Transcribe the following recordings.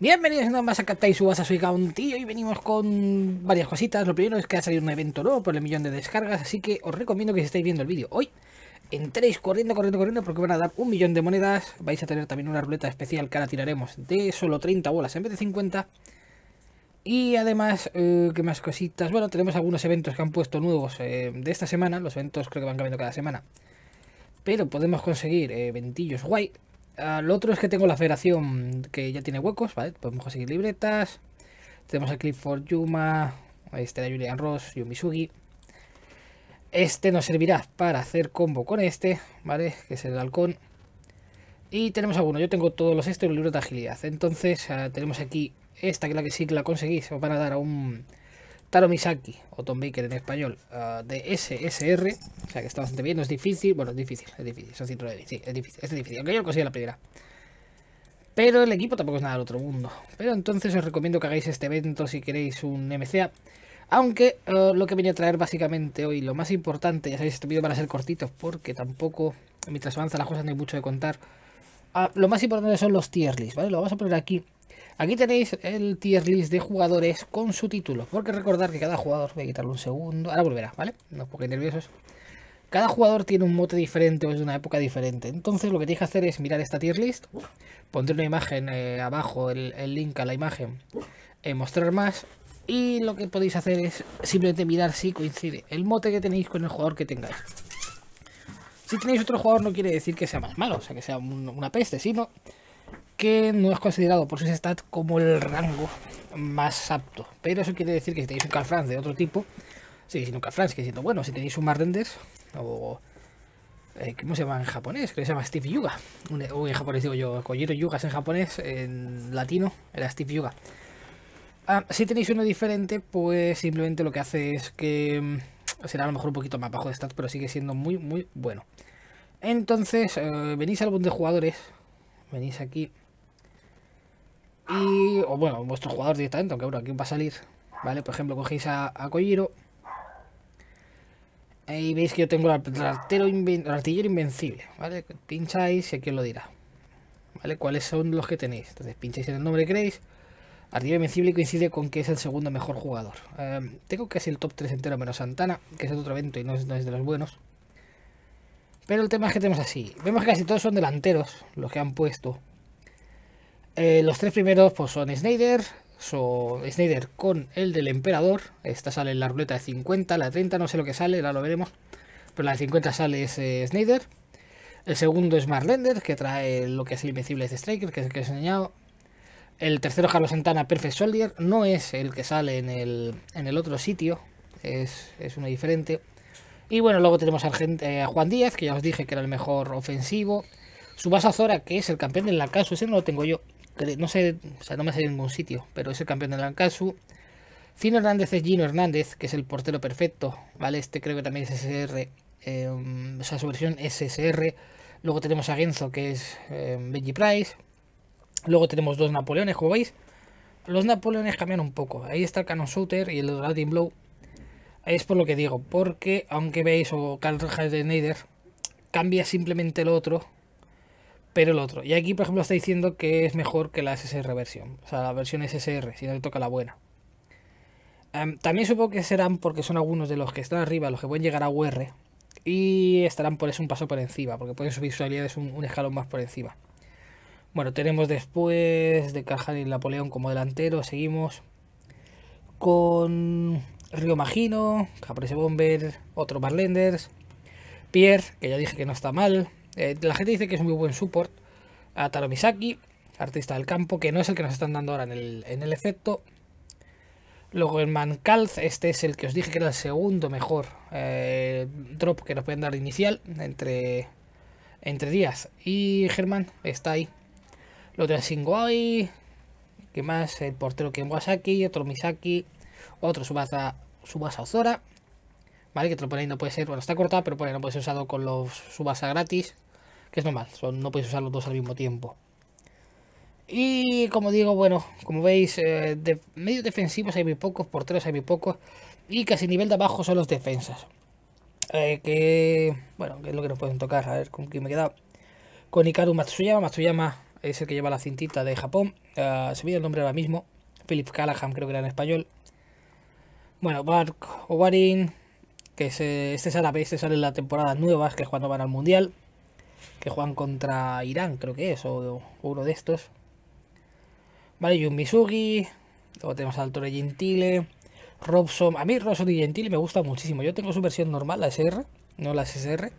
Bienvenidos nada más a Captain Subasa, soy tío y venimos con varias cositas. Lo primero es que ha salido un evento nuevo por el millón de descargas, así que os recomiendo que si estáis viendo el vídeo hoy, entréis corriendo, corriendo, corriendo, porque van a dar un millón de monedas. Vais a tener también una ruleta especial que ahora tiraremos de solo 30 bolas en vez de 50. Y además, eh, ¿qué más cositas? Bueno, tenemos algunos eventos que han puesto nuevos eh, de esta semana. Los eventos creo que van cambiando cada semana. Pero podemos conseguir eh, ventillos guay Ah, lo otro es que tengo la federación que ya tiene huecos, ¿vale? Podemos conseguir libretas. Tenemos el clip for Yuma, este de Julian Ross, Yumisugi. Este nos servirá para hacer combo con este, ¿vale? Que es el halcón. Y tenemos alguno, yo tengo todos los estos y libros de agilidad. Entonces ah, tenemos aquí esta que la que sí que la conseguís. Os van a dar a un Taro Misaki, o Tom Baker en español, ah, de SSR. O sea que está bastante bien, no es difícil. Bueno, es difícil, es difícil. es difícil, es difícil. Aunque yo lo conseguí la primera. Pero el equipo tampoco es nada del otro mundo. Pero entonces os recomiendo que hagáis este evento si queréis un MCA. Aunque ah, lo que venía a traer básicamente hoy, lo más importante, ya sabéis, este vídeo van a ser cortitos porque tampoco, mientras avanza las cosas, no hay mucho de contar. Ah, lo más importante son los tier lists, ¿vale? Lo vamos a poner aquí Aquí tenéis el tier list de jugadores con su título, porque recordar que cada jugador, voy a quitarle un segundo, ahora volverá, ¿vale? No os nerviosos. Cada jugador tiene un mote diferente o es de una época diferente. Entonces lo que tenéis que hacer es mirar esta tier list, poner una imagen eh, abajo, el, link a la imagen, eh, mostrar más. Y lo que podéis hacer es simplemente mirar si coincide el mote que tenéis con el jugador que tengáis. Si tenéis otro jugador no quiere decir que sea más malo, o sea que sea una peste, sino que no es considerado por sus stats como el rango más apto. Pero eso quiere decir que si tenéis un Franz de otro tipo, sí, si no Franz, que siendo bueno, si tenéis un Marrenders, o... Eh, ¿Cómo se llama en japonés? Creo que se llama Steve Yuga. Eh, en japonés digo yo, Yuga Yugas en japonés, en latino era Steve Yuga. Ah, si tenéis uno diferente, pues simplemente lo que hace es que mm, será a lo mejor un poquito más bajo de stats, pero sigue siendo muy, muy bueno. Entonces, eh, venís al álbum de jugadores, venís aquí y, o bueno, vuestro jugador directamente, aunque ahora, aquí va a salir? ¿Vale? Por ejemplo, cogéis a, a Ahí veis que yo tengo el, artillero invencible, ¿vale? Pincháis y aquí os lo dirá. ¿Vale? ¿Cuáles son los que tenéis? Entonces pincháis en el nombre que queréis. Artillero invencible coincide con que es el segundo mejor jugador. Em, tengo tengo casi el top 3 entero menos Santana, que es otro evento y no es de los buenos. Pero el tema es que tenemos así. Vemos que casi todos son delanteros los que han puesto. Eh, los tres primeros pues, son Snyder, Snyder con el del emperador. Esta sale en la ruleta de 50, la de 30, no sé lo que sale, ahora lo veremos. Pero la de 50 sale es Snyder. El segundo es Marlender, que trae lo que es el Invencible de Striker, que es el que he enseñado. El tercero, es Carlos Santana, Perfect Soldier, no es el que sale en el, otro sitio, es, es, uno diferente. Y bueno, luego tenemos eh, a, Juan Díaz, que ya os dije que era el mejor ofensivo. Subasa Zora, que es el campeón la caso. ese no lo tengo yo no sé, o sea, no me ha en ningún sitio, pero es el campeón del Lancasu. Fino Hernández es Gino Hernández, que es el portero perfecto, ¿vale? Este creo que también es SSR, em, o sea, su versión SSR. Luego tenemos a Genzo, que es em, Benji Price. Luego tenemos dos Napoleones, como veis. Los Napoleones cambian un poco. Ahí está el Canon Shooter y el Latin Blow. Es por lo que digo, porque aunque veis, o Carl de Nader cambia simplemente lo otro, pero el otro. Y aquí, por ejemplo, está diciendo que es mejor que la SSR versión. O sea, la versión SSR, si no le toca la buena. Em, también supongo que serán porque son algunos de los que están arriba, los que pueden llegar a UR. Y estarán por eso un paso por encima, porque pueden subir su es un, un escalón más por encima. Bueno, tenemos después de Cajal y Napoleón como delantero. Seguimos con Río Magino, Bomber, otro Marlenders, Pierre, que ya dije que no está mal, eh, la gente dice que es un muy buen support a Taro artista del campo, que no es el que nos están dando ahora en el, efecto. Luego el Mancalz, este es el que os dije que era el segundo mejor eh, drop que nos pueden dar inicial entre, entre Díaz y Germán, está ahí. Luego de Singoai, que más? El portero Kenwasaki, otro Misaki, otro Subasa, Subasa Ozora, ¿vale? Que te ahí, no puede ser, bueno, está cortado, pero bueno, no puede ser usado con los Subasa gratis que es normal, son, no podéis usar los dos al mismo tiempo. Y como digo, bueno, como veis, eh, de, medios defensivos hay muy pocos, porteros hay muy pocos, y casi nivel de abajo son los defensas. Eh, que, bueno, que es lo que nos pueden tocar, a ver con quién me queda. Con Ikaru Matsuyama, Matsuyama es el que lleva la cintita de Japón, ah, se me el nombre ahora mismo, Philip Callahan creo que era en español. Bueno, Bark Owarin, que es, este es árabe, este sale en la temporada nuevas, que es cuando van al Mundial que juegan contra Irán, creo que es, o, uno de estos. Vale, y Luego tenemos al Gentile. Robson. A mí Robson y Gentile me gusta muchísimo. Yo tengo su versión normal, la SR, no la SSR.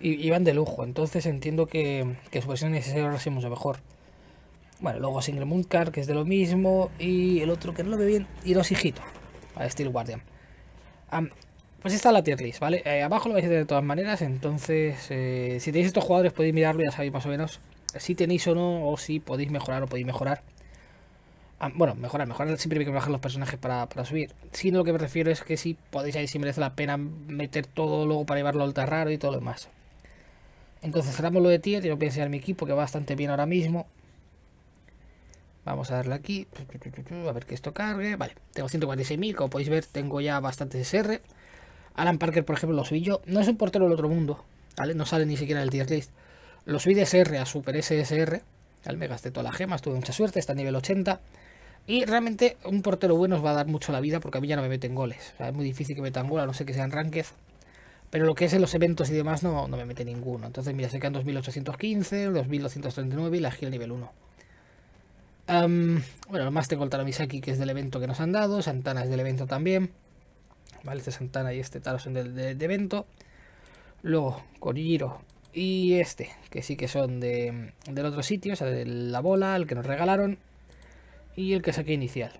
Y, van de lujo. Entonces entiendo que, que su versión SSR es mucho mejor. Bueno, luego Single Mooncar, que es de lo mismo. Y el otro que no lo ve bien. Y los hijitos. a Steel Guardian. Pues está la tier list, ¿vale? Eh, abajo lo vais a tener de todas maneras, entonces eh, si tenéis estos jugadores podéis mirarlo, ya sabéis más o menos si tenéis o no, o si podéis mejorar o podéis mejorar. Ah, bueno, mejorar, mejorar siempre hay que bajar los personajes para, subir. Si no, lo que me refiero es que si podéis ahí si merece la pena meter todo luego para llevarlo al raro y todo lo demás. Entonces cerramos lo de tier y os voy a mi equipo que va bastante bien ahora mismo. Vamos a darle aquí. A ver que esto cargue. Vale, tengo 146.000. Como podéis ver, tengo ya bastantes SR. Alan Parker, por ejemplo, lo subí yo. No es un portero del otro mundo, No sale ni siquiera del tier list. Lo subí de SR a Super SSR. Al Me gasté todas las gemas, tuve mucha suerte, está a nivel 80. Y realmente un portero bueno os va a dar mucho la vida porque a mí ya no me meten goles. es muy difícil que metan goles, no sé que sean Ranked Pero lo que es en los eventos y demás no, no me mete ninguno. Entonces, mira, se quedan 2815, 2239 y la gira nivel 1. Bueno, bueno, más tengo el Misaki, que es del evento que nos han dado. Santana es del evento también. ¿vale? Este Santana y este Taros del, de, evento. Luego, Giro y este, que sí que son del otro sitio, o sea, de la bola, el que nos regalaron y el que saqué inicial,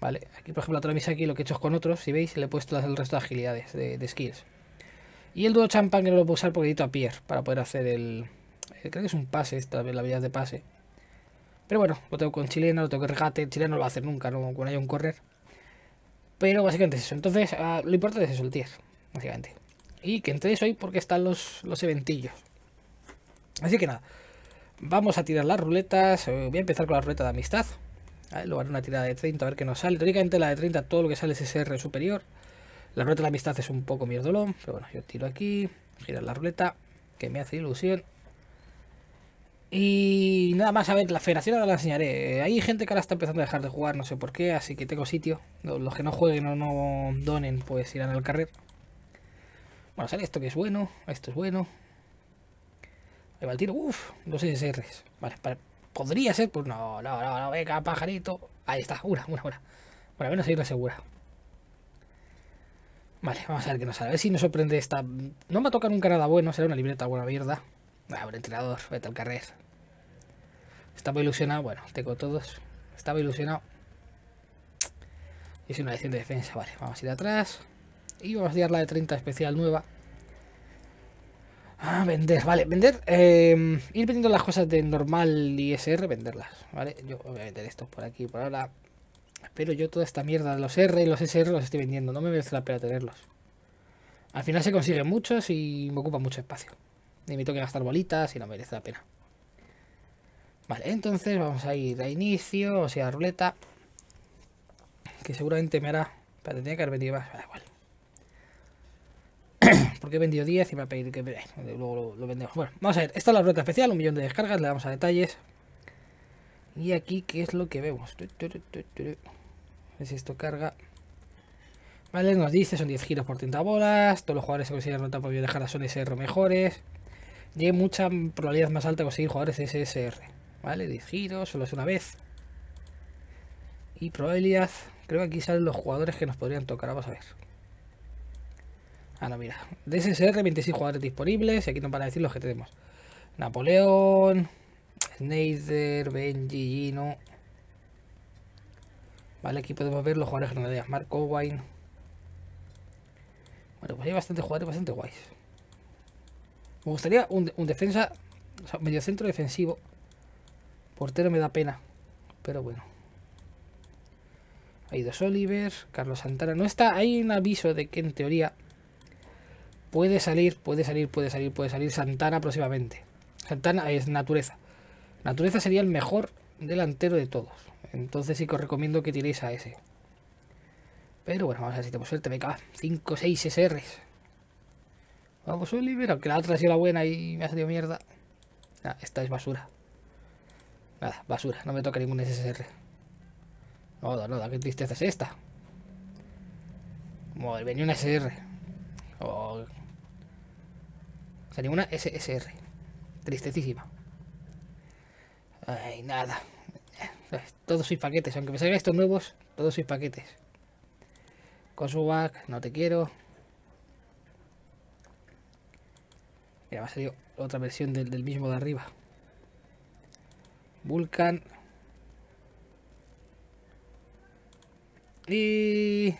¿vale? Aquí, por ejemplo, otra misa aquí lo que he hecho es con otros, si veis, le he puesto el resto de agilidades, de, skills. Y el dúo champán que no lo puedo usar porque a Pierre para poder hacer el... Eh, creo que es un pase, esta vez la habilidad de pase. Pero bueno, lo tengo con chilena, lo tengo que regate, el no lo va a hacer nunca, ¿no? Cuando haya un correr. Pero básicamente es eso. Entonces, ah, lo importante es eso, el 10, básicamente. Y que entréis hoy porque están los, los eventillos. Así que nada, vamos a tirar las ruletas. Eh, voy a empezar con la ruleta de amistad. luego haré una tirada de 30 a ver qué nos sale. Teóricamente la de 30 todo lo que sale es SR superior. La ruleta de amistad es un poco mierdolón, pero bueno, yo tiro aquí, girar la ruleta, que me hace ilusión. Y nada más, a ver, la federación ahora la enseñaré. Hay gente que ahora está empezando a dejar de jugar, no sé por qué, así que tengo sitio. Los que no jueguen o no donen, pues irán al carrer. Bueno, sale esto que es bueno, esto es bueno. Ahí va el tiro, uff, dos SSRs. Vale, podría ser, pues no, no, no, no, venga, pajarito. Ahí está, una, una, una. Bueno, al menos hay una segura. Vale, vamos a ver qué nos sale. A ver si nos sorprende esta. No me toca nunca nada bueno, será una libreta buena mierda. Ah, entrenador el vete al carrer. Estaba ilusionado, bueno, tengo todos. Estaba ilusionado. Es una lección de defensa, vale. Vamos a ir atrás. Y vamos a tirar la de 30 especial nueva. Ah, vender, vale, vender. Em, ir vendiendo las cosas de normal y SR, venderlas, ¿vale? Yo voy a vender estos por aquí, por ahora. Pero yo toda esta mierda, de los R y los SR los estoy vendiendo. No me merece la pena tenerlos. Al final se consiguen muchos y me ocupa mucho espacio ni me toque gastar bolitas y no merece la pena. Vale, entonces vamos a ir a inicio, o sea, a ruleta. Que seguramente me hará... Pero tenía que haber vendido más, da igual. Porque he vendido 10 y me va a que... Eh, luego lo, vendemos. Bueno, vamos a ver. Esta es la ruleta especial, un millón de descargas, le damos a detalles. Y aquí, ¿qué es lo que vemos? A ver si esto carga. Vale, nos dice, son 10 giros por 30 bolas. Todos los jugadores que consideran ruleta por dejar las son SR mejores. Y hay mucha probabilidad más alta de conseguir jugadores SSR. ¿Vale? 10 giros, solo es una vez. Y probabilidad, creo que aquí salen los jugadores que nos podrían tocar, vamos a ver. Ah, no, mira. De SSR, 26 jugadores disponibles, y aquí no van a decir los que tenemos. Napoleón, Snyder, Benji, Gino. Vale, aquí podemos ver los jugadores Mark Wine. Bueno, pues hay bastante jugadores bastante guays. Me gustaría un, un defensa, o sea, medio centro defensivo. Portero me da pena, pero bueno. Hay dos Oliver, Carlos Santana. No está, hay un aviso de que en teoría puede salir, puede salir, puede salir, puede salir Santana próximamente. Santana es naturaleza. Naturaleza sería el mejor delantero de todos. Entonces sí que os recomiendo que tiréis a ese. Pero bueno, vamos a ver si tenemos suerte. Venga, 5, 6 SRs. Vamos, pues Oliver, aunque la otra ha sido la buena y me ha salido mierda. esta es basura. Nada, basura, no me toca ningún SSR. Nada, nada. qué tristeza es esta. Madre, venía una SSR O sea, ninguna SSR. Tristecísima. Ay, nada. Todos sois paquetes, aunque me salgan estos nuevos, todos sois paquetes. Con su back, no te quiero. Mira, me ha salido otra versión del, mismo de arriba. Vulcan. Y...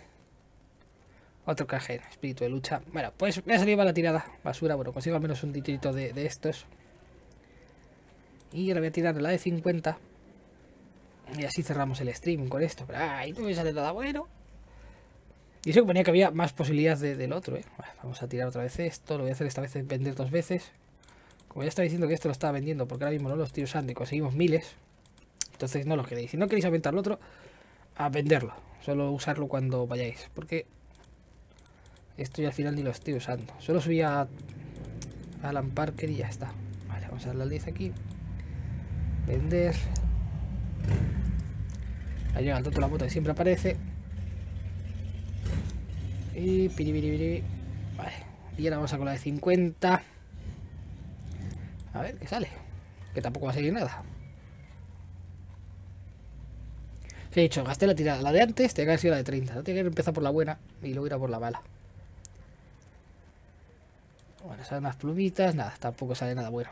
Otro cajero, espíritu de lucha. Bueno, pues me ha salido la tirada. Basura, bueno, consigo al menos un titrito de, estos. Y ahora voy a tirar la de 50. Y así cerramos el stream con esto. Pero, ¡ay! No me sale nada bueno. Y eso suponía que había más posibilidades del otro, ¿eh? vamos a tirar otra vez esto. Lo voy a hacer esta vez vender dos veces. Como ya estaba diciendo que esto lo estaba vendiendo, porque ahora mismo no lo estoy usando y conseguimos miles. Entonces no lo queréis. Si no queréis aumentar el otro, a venderlo. Solo usarlo cuando vayáis. Porque esto ya al final ni lo estoy usando. Solo subí a Alan Parker y ya está. Vale, vamos a darle al 10 aquí. Vender. Ahí llega el la moto y siempre aparece. Y piri Vale. Y ahora vamos a con la de 50. A ver qué sale. Que tampoco va a salir nada. he dicho, gasté la tirada. La de antes Te que haber sido la de 30. tiene que empezar por la buena y luego ir a por la mala. Bueno, salen las plumitas. Nada, tampoco sale nada bueno.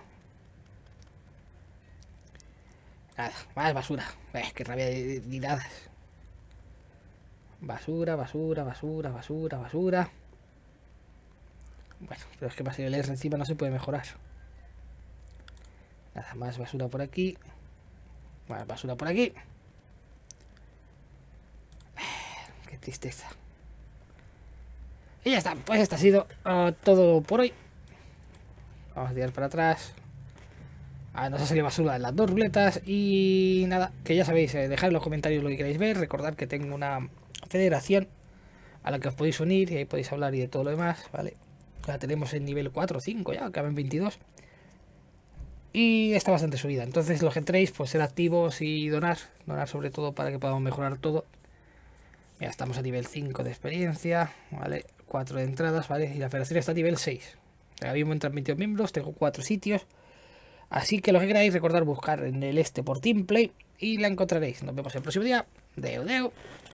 Nada, más basura. Que qué rabia de, nada. Basura, basura, basura, basura, basura. Bueno, pero es que para el R encima no se puede mejorar. Nada más basura por aquí. Bueno, basura por aquí. Qué tristeza. Y ya está, pues esto ha sido ah, todo por hoy. Vamos a tirar para atrás. Ah, nos ha salido basura en las dos ruletas. Y nada, que ya sabéis, eh, dejad en los comentarios lo que queráis ver. Recordad que tengo una federación a la que os podéis unir y ahí podéis hablar y de todo lo demás, ¿vale? La tenemos en nivel 4 o 5 ya, caben 22. Y está bastante subida. Entonces los que entréis, pues ser activos y donar. Donar sobre todo para que podamos mejorar todo. Ya estamos a nivel 5 de experiencia, ¿vale? 4 de entradas, ¿vale? Y la federación está a nivel 6. Ahora mismo entran 22 miembros, tengo 4 sitios. Así que los que queráis, recordar buscar en el este por Teamplay y la encontraréis. Nos vemos el próximo día. Deu, deu.